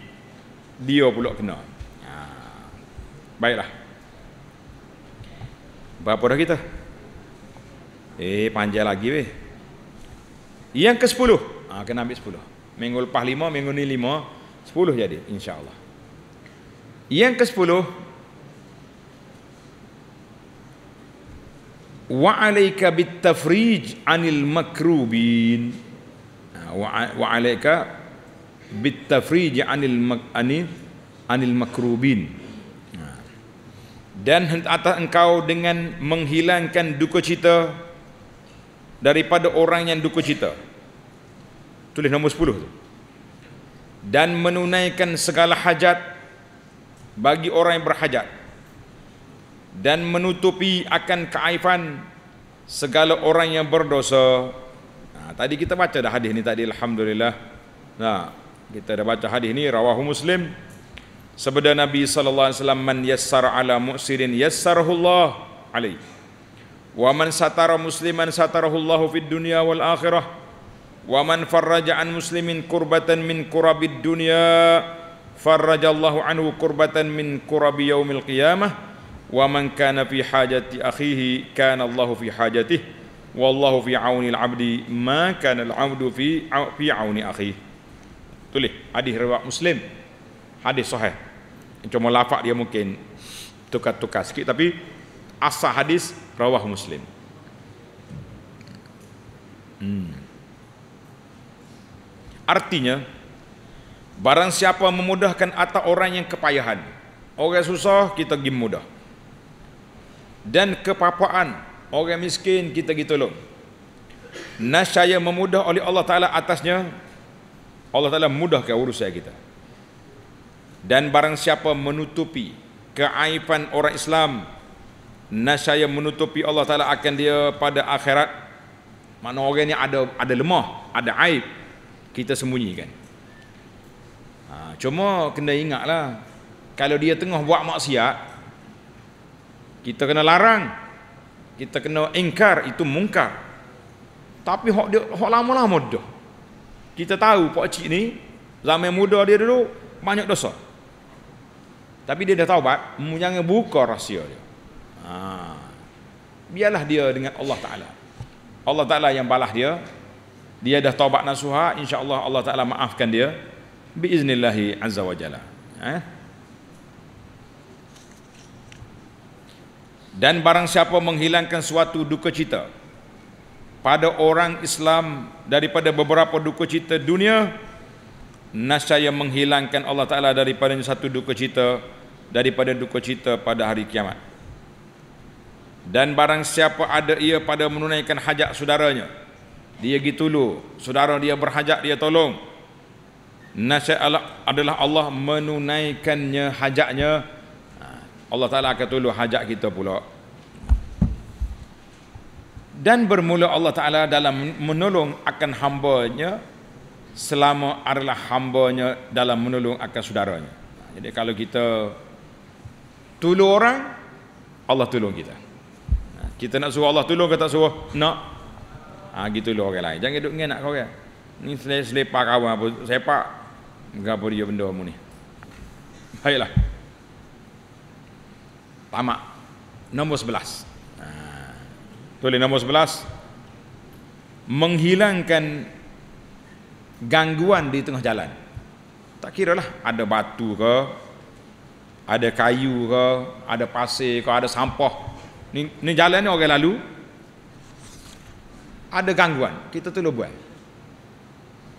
dia pula kena. Ha. Baiklah. Berapa dah kita? Eh, panjang lagi weh. Yang ke-10. Ah, ha, kena ambil 10. Minggu lepas lima, minggu ni lima Sepuluh jadi, insya Allah. Yang ke sepuluh Wa'alaika bittafrij anil makrubin Wa'alaika bittafrij anil, mak, anil makrubin dan atas engkau dengan menghilangkan duka cita daripada orang yang duka cita tulis nombor 10 tu dan menunaikan segala hajat bagi orang yang berhajat dan menutupi akan keaifan segala orang yang berdosa nah, ha, tadi kita baca dah hadis ni tadi alhamdulillah nah ha, kita dah baca hadis ni rawahu muslim sabda nabi sallallahu alaihi wasallam man yassara ala musirin yassarahullah alaihi wa man satara musliman satarahullahu fid dunya wal akhirah wa man farraja an muslimin kurbatan min kurabid dunia, farraja Allahu anhu kurbatan min kurabi yaumil qiyamah wa man kana fi hajati akhihi kana Allahu fi hajatihi wallahu fi auni al-abdi ma kana al-abdu fi fi akhihi tulis hadis riwayat muslim hadis sahih cuma lafaz dia mungkin tukar-tukar sikit tapi asal hadis rawah muslim hmm. Artinya Barang siapa memudahkan atas orang yang kepayahan Orang susah kita pergi mudah Dan kepapaan Orang miskin kita pergi tolong Nasyaya memudah oleh Allah Ta'ala atasnya Allah Ta'ala mudahkan urusan kita Dan barang siapa menutupi Keaifan orang Islam Nasyaya menutupi Allah Ta'ala akan dia pada akhirat Mana orang ini ada, ada lemah Ada aib kita sembunyikan ha, cuma kena ingatlah kalau dia tengah buat maksiat kita kena larang kita kena ingkar itu mungkar tapi hok dia hok lama-lama dah kita tahu pak cik ni zaman muda dia dulu banyak dosa tapi dia dah taubat jangan buka rahsia dia ha. biarlah dia dengan Allah Ta'ala Allah Ta'ala yang balas dia dia dah taubat nasuha insyaallah Allah taala maafkan dia biiznillah azza wajalla eh? Ha? dan barang siapa menghilangkan suatu duka cita pada orang Islam daripada beberapa duka cita dunia nasaya menghilangkan Allah taala daripada satu duka cita daripada duka cita pada hari kiamat dan barang siapa ada ia pada menunaikan hajat saudaranya dia pergi tulu saudara dia berhajat dia tolong nasya adalah Allah menunaikannya hajatnya ha, Allah Ta'ala akan tulu hajat kita pula dan bermula Allah Ta'ala dalam menolong akan hambanya selama adalah hambanya dalam menolong akan saudaranya ha, jadi kalau kita tulu orang Allah tolong kita ha, kita nak suruh Allah tolong ke tak suruh nak ha, gitu lah orang lain jangan duduk dengan nak korang ni selepa kawan apa sepak gapo dia benda mu ni baiklah tamak nombor 11 ha, tulis nombor 11 menghilangkan gangguan di tengah jalan tak kira lah ada batu ke ada kayu ke ada pasir ke ada sampah ni, ni jalan ni orang lalu ada gangguan, kita tolo buang.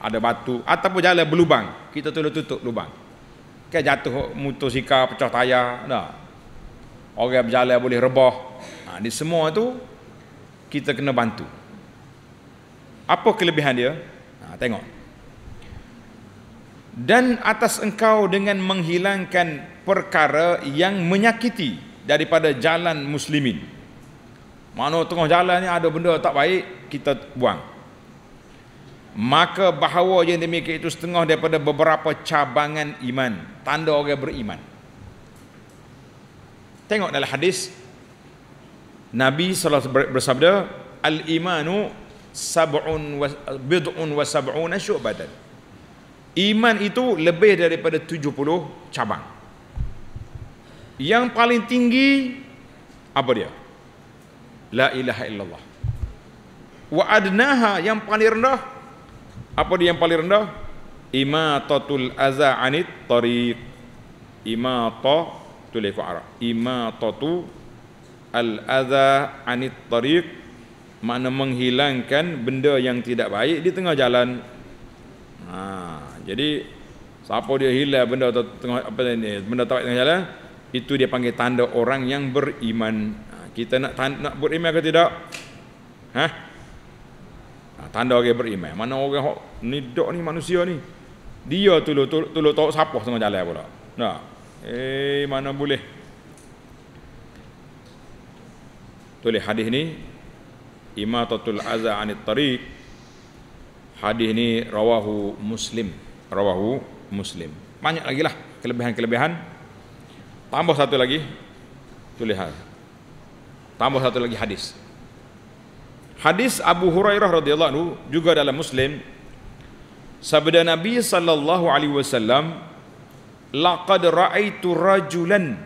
Ada batu ataupun jalan berlubang, kita tolo tutup lubang. Ke kan jatuh motosikal pecah tayar, dah. Orang berjalan boleh rebah. Ha, ini semua tu kita kena bantu. Apa kelebihan dia? Ha, tengok. Dan atas engkau dengan menghilangkan perkara yang menyakiti daripada jalan muslimin mana tengah jalan ni ada benda tak baik kita buang maka bahawa yang demikian itu setengah daripada beberapa cabangan iman tanda orang beriman tengok dalam hadis Nabi SAW bersabda al-imanu sab'un wa bid'un wa sab'una syu'badan iman itu lebih daripada 70 cabang yang paling tinggi apa dia la ilaha illallah wa adnaha yang paling rendah apa dia yang paling rendah imatatul aza anit tariq imata tulis ku arab imatatu al aza anit tariq makna menghilangkan benda yang tidak baik di tengah jalan ha jadi siapa dia hilang benda tengah apa ni benda tak baik tengah jalan itu dia panggil tanda orang yang beriman kita nak nak beriman ke tidak? Ha? Ah, tanda orang beriman. Mana orang hok ni dok ni manusia ni. Dia tu tu tolong tok siapa tengah jalan pula. Nah. Eh mana boleh? Tulis hadis ni Imatatul Azza anit Tariq. Hadis ni rawahu Muslim. Rawahu Muslim. Banyak lagi lah kelebihan-kelebihan. Tambah satu lagi tulis hadis. Tambah satu lagi hadis. Hadis Abu Hurairah radhiyallahu anhu juga dalam Muslim. Sabda Nabi sallallahu alaihi wasallam, "Laqad ra'aitu rajulan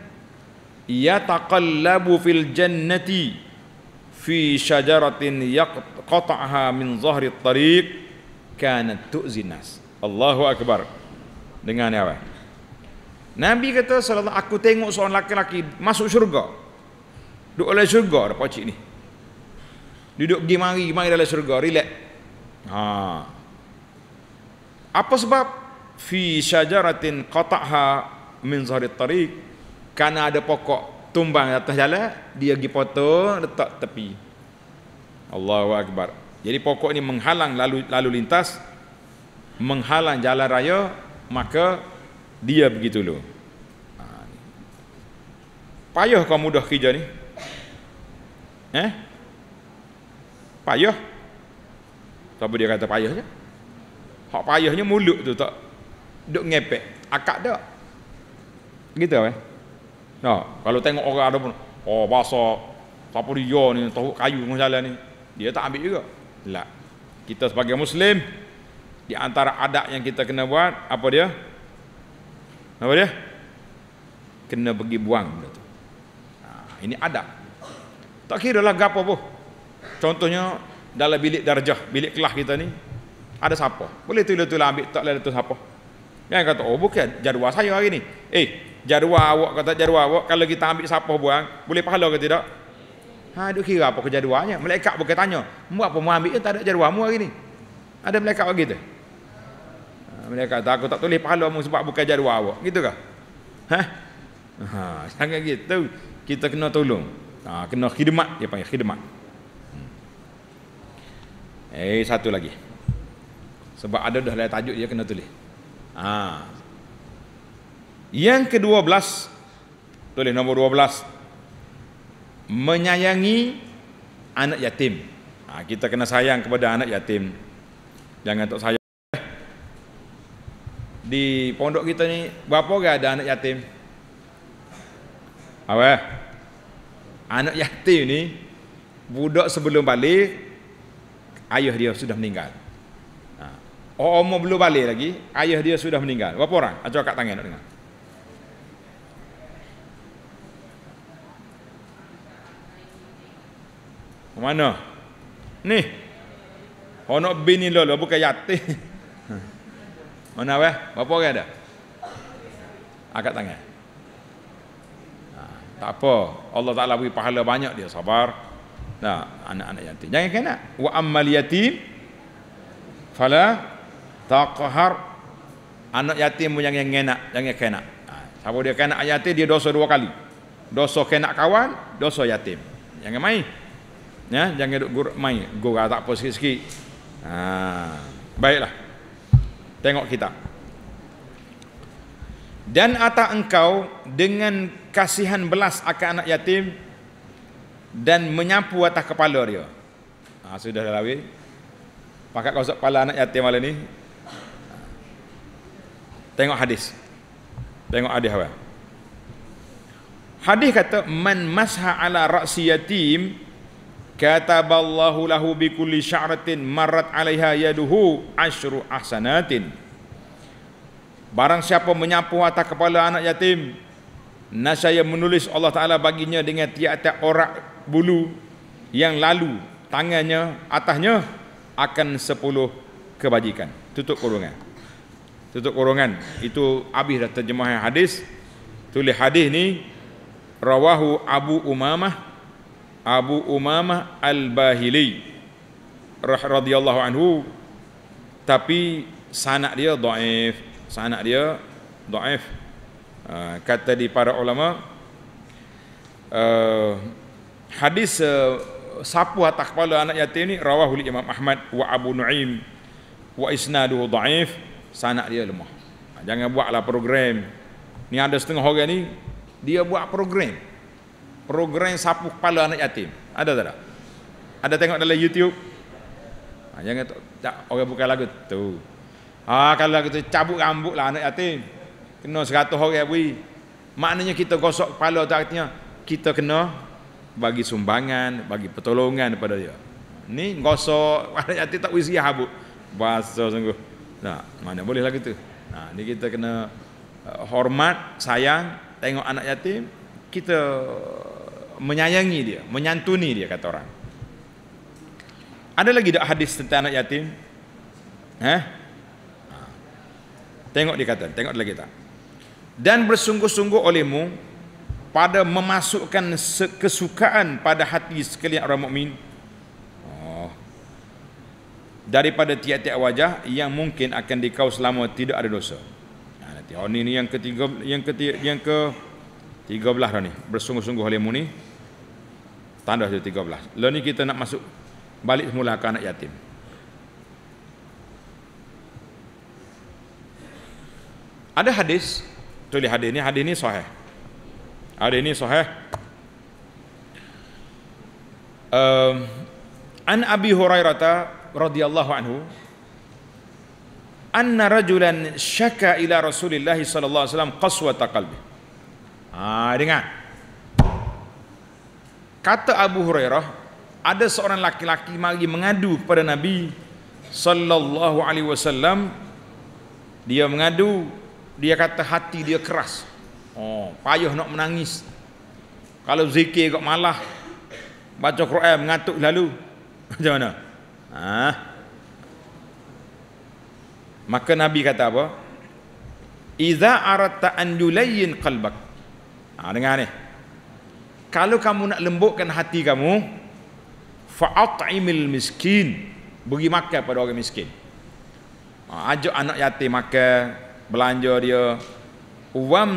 yataqallabu fil jannati fi syajaratin yaqta'aha min zahri at-tariq kanat tu'zin Allahu akbar. Dengan apa? Nabi kata sallallahu aku tengok seorang lelaki masuk syurga. Duduk oleh syurga dah pakcik ni. Duduk pergi mari, mari dalam syurga, relax. Ha. Apa sebab? Fi syajaratin qata'ha min zahrit tariq. Karena ada pokok tumbang atas jalan, dia pergi potong, letak tepi. Allahu Akbar. Jadi pokok ini menghalang lalu, lalu lintas, menghalang jalan raya, maka dia begitu dulu. Ha, Payah kau mudah kerja ni. Eh? Payah. Siapa dia kata payah je? Hak payahnya mulut tu tak duk ngepek. Akak tak. Gitu lah, eh. No, kalau tengok orang ada pun, oh bahasa siapa dia ni tahu kayu dengan jalan ni, dia tak ambil juga. Lah. Kita sebagai muslim di antara adab yang kita kena buat apa dia? Apa dia? Kena pergi buang benda tu. Ha, ini adab. Tak kira lah gapo pun. Contohnya dalam bilik darjah, bilik kelas kita ni ada siapa? Boleh tulis tu ambil tak ada tu siapa. Yang kata oh bukan jadual saya hari ni. Eh, jadual awak kata jadual awak kalau kita ambil siapa buang, boleh pahala ke tidak? Ha, duk kira apa kejadualnya. Malaikat bukan tanya, "Mu apa mu ambil tak ada jadual mu hari ni?" Ada malaikat begitu. Ha, malaikat kata, aku tak tulis pahala mu sebab bukan jadual awak. Gitu kah? Ha? Ha, sangat gitu. Kita kena tolong. Ha, kena khidmat dia panggil khidmat. Hmm. Eh satu lagi. Sebab ada dah lain tajuk dia kena tulis. Ha. Yang ke-12 tulis nombor 12 menyayangi anak yatim. Ha, kita kena sayang kepada anak yatim. Jangan tak sayang di pondok kita ni berapa orang ada anak yatim? Apa? anak yatim ni budak sebelum balik ayah dia sudah meninggal ha. orang umur belum balik lagi ayah dia sudah meninggal berapa orang? ajar kat tangan nak dengar mana? ni anak bini lalu bukan yatim mana weh? berapa orang ada? angkat tangan tak apa Allah Taala beri pahala banyak dia sabar nah anak-anak yatim jangan kena wa ammal yatim fala taqhar anak yatim pun jangan kena jangan kena ha, Sabo dia kena anak yatim dia dosa dua kali dosa kena kawan dosa yatim jangan main ya jangan duk main gurau tak apa sikit-sikit ha baiklah tengok kita dan atas engkau dengan kasihan belas akan anak yatim dan menyapu atas kepala dia. Ha, sudah dah lawi. Pakat kau kepala anak yatim malam ni. Tengok hadis. Tengok hadis awal. Hadis kata man masha ala ra'si yatim kataballahu lahu bi kulli sya'ratin marrat 'alaiha yaduhu ashru ahsanatin. Barang siapa menyapu atas kepala anak yatim Nasaya menulis Allah Ta'ala baginya dengan tiap-tiap orak bulu Yang lalu tangannya atasnya Akan sepuluh kebajikan Tutup kurungan Tutup kurungan Itu habis dah terjemahan hadis Tulis hadis ni Rawahu Abu Umamah Abu Umamah Al-Bahili radhiyallahu anhu tapi sanak dia daif sanad dia dhaif. Ah, kata di para ulama ah, hadis ah, sapu atas kepala anak yatim ni rawahu Imam Ahmad wa Abu Nuaim wa isnaduhu dhaif, sanad dia lemah. jangan buatlah program. Ni ada setengah orang ni dia buat program. Program sapu kepala anak yatim. Ada tak? Ada tengok dalam YouTube? jangan tak, orang buka lagu tu. Ah ha, kalau kita cabut rambut lah anak yatim. Kena seratus ya bui Maknanya kita gosok kepala tu artinya kita kena bagi sumbangan, bagi pertolongan kepada dia. Ni gosok anak yatim tak usia habuk. Bahasa sungguh. Nah, mana boleh lah gitu. Nah, ni kita kena uh, hormat, sayang tengok anak yatim, kita menyayangi dia, menyantuni dia kata orang. Ada lagi dak hadis tentang anak yatim? Hah? Eh? Tengok dia kata, tengok lagi tak? Dan bersungguh-sungguh olehmu pada memasukkan kesukaan pada hati sekalian orang mukmin. Oh. Daripada tiap-tiap wajah yang mungkin akan dikau selama tidak ada dosa. Nah, nanti oh, ini yang ketiga yang ketiga yang ke 13 dah ni. Bersungguh-sungguh olehmu ni. Tanda dia 13. Lepas ni kita nak masuk balik semula ke anak yatim. Ada hadis, tulis hadis ini, hadis ini sahih. Hadis ini sahih. Um, an Abi Hurairah radhiyallahu anhu anna rajulan syaka ila Rasulillah sallallahu alaihi wasallam qaswata qalbi. Ah, dengar. Kata Abu Hurairah, ada seorang laki-laki mari mengadu kepada Nabi sallallahu alaihi wasallam dia mengadu dia kata hati dia keras. Oh, payah nak menangis. Kalau zikir kau malah baca Quran mengatuk lalu. Macam mana? Ha. Maka Nabi kata apa? Iza aratta an yulayyin qalbak. Ha, dengar ni. Kalau kamu nak lembutkan hati kamu, fa'at'imil miskin. bagi makan pada orang miskin. Ha, ajak anak yatim makan, belanja dia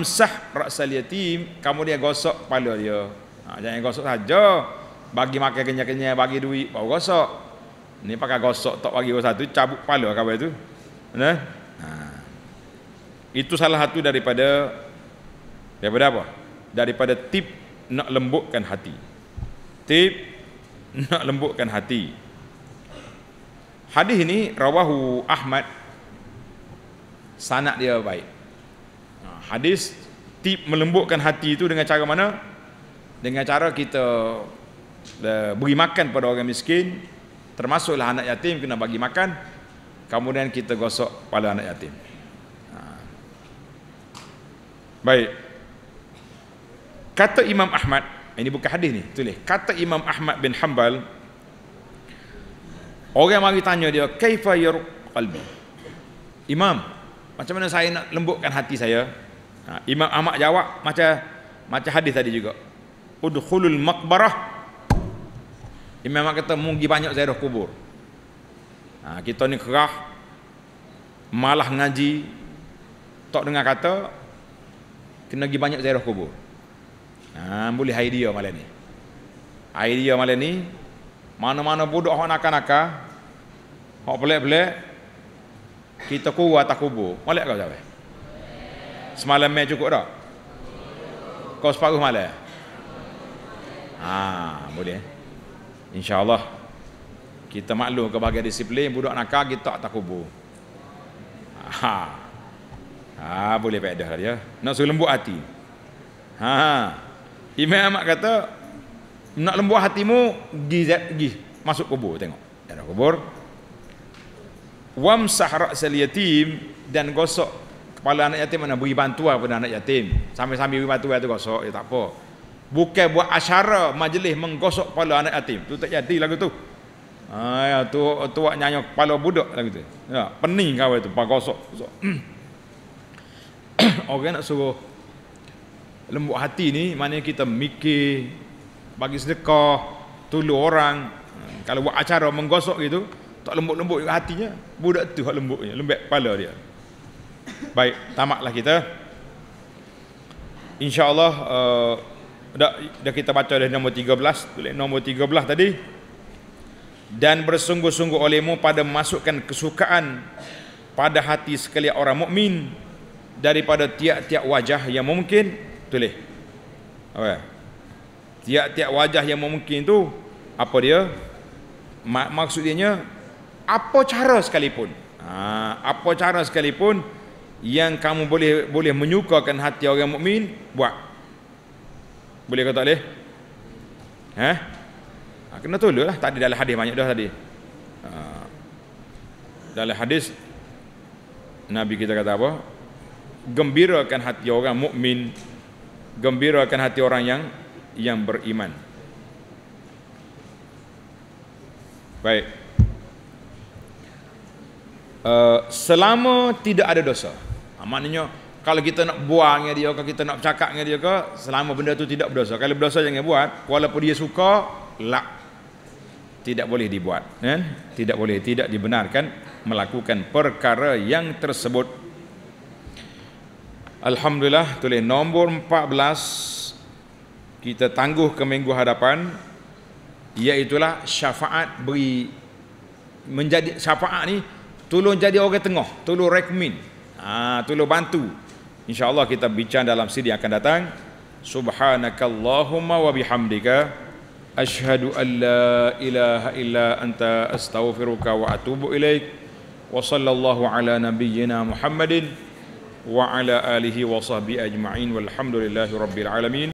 sah ra'sal yatim kamu dia gosok kepala dia ha, jangan gosok saja bagi makan kenyal-kenyal bagi duit baru gosok ni pakai gosok tok bagi orang satu cabut kepala kau itu? nah ha. itu salah satu daripada daripada apa daripada tip nak lembutkan hati tip nak lembutkan hati hadis ini rawahu ahmad sanak dia baik ha, hadis tip melembutkan hati itu dengan cara mana dengan cara kita eh, beri makan pada orang miskin termasuklah anak yatim kena bagi makan kemudian kita gosok pada anak yatim ha. baik kata Imam Ahmad ini bukan hadis ni tulis kata Imam Ahmad bin Hanbal orang mari tanya dia kaifa yur qalbi imam macam mana saya nak lembutkan hati saya? Ha, Imam Ahmad jawab macam macam hadis tadi juga. Udkhulul maqbarah. Imam Ahmad kata mungi banyak ziarah kubur. Ha, kita ni kerah malah ngaji tak dengar kata kena pergi banyak ziarah kubur. Ha, boleh dia malam ni. dia malam ni mana-mana bodoh hok nakal-nakal hok pelik-pelik kita kubur atas kubur. Molek kau jawab. Semalam mai cukup dah. Kau separuh malam. Ha, boleh. insyaallah kita maklum ke bahagian disiplin budak nakal kita tak kubur. Ha. Ha, boleh faedah ya. Nak suruh lembut hati. Ha. Imam Ahmad kata nak lembut hatimu gi gi masuk kubur tengok. ada kubur. Wam wamsah ra'sal yatim dan gosok kepala anak yatim mana beri bantuan kepada anak yatim sambil-sambil beri bantuan tu gosok ya tak apa bukan buat asyara majlis menggosok kepala anak yatim tu tak jadi lagu tu ha ya tu tua nyanyi kepala budak lagu tu ya pening kau tu pak gosok gosok orang nak suruh lembut hati ni mana kita mikir bagi sedekah tolong orang hmm, kalau buat acara menggosok gitu tak lembut-lembut juga hatinya. Budak tu hak lembutnya, lembek kepala dia. Baik, tamatlah kita. Insya-Allah uh, dah, dah kita baca dah nombor 13, tulis nombor 13 tadi. Dan bersungguh-sungguh olehmu pada masukkan kesukaan pada hati sekalian orang mukmin daripada tiap-tiap wajah yang mungkin tulis. Apa? Okay. Tiap-tiap wajah yang mungkin tu apa dia? Maksudnya apa cara sekalipun ha, apa cara sekalipun yang kamu boleh boleh menyukakan hati orang mukmin buat boleh kata leh, ha? ha kena tolol lah tadi dalam hadis banyak dah tadi ha, dalam hadis nabi kita kata apa gembirakan hati orang mukmin gembirakan hati orang yang yang beriman Baik. Eh, selama tidak ada dosa. Ha, maknanya kalau kita nak buang dia ke kita nak bercakap dengan dia ke selama benda tu tidak berdosa. Kalau berdosa jangan buat walaupun dia suka lak tidak boleh dibuat kan tidak boleh tidak dibenarkan melakukan perkara yang tersebut Alhamdulillah tulis nombor 14 kita tangguh ke minggu hadapan iaitulah syafaat beri menjadi syafaat ni tolong jadi orang tengah, tolong rekomen, ah, ha, tolong bantu. InsyaAllah kita bincang dalam sidi yang akan datang. Subhanakallahumma wa bihamdika. Ashadu an la ilaha illa anta astaghfiruka wa atubu ilaik. Wa sallallahu ala nabiyyina Muhammadin. Wa ala alihi wa sahbihi ajma'in. Walhamdulillahi rabbil alamin.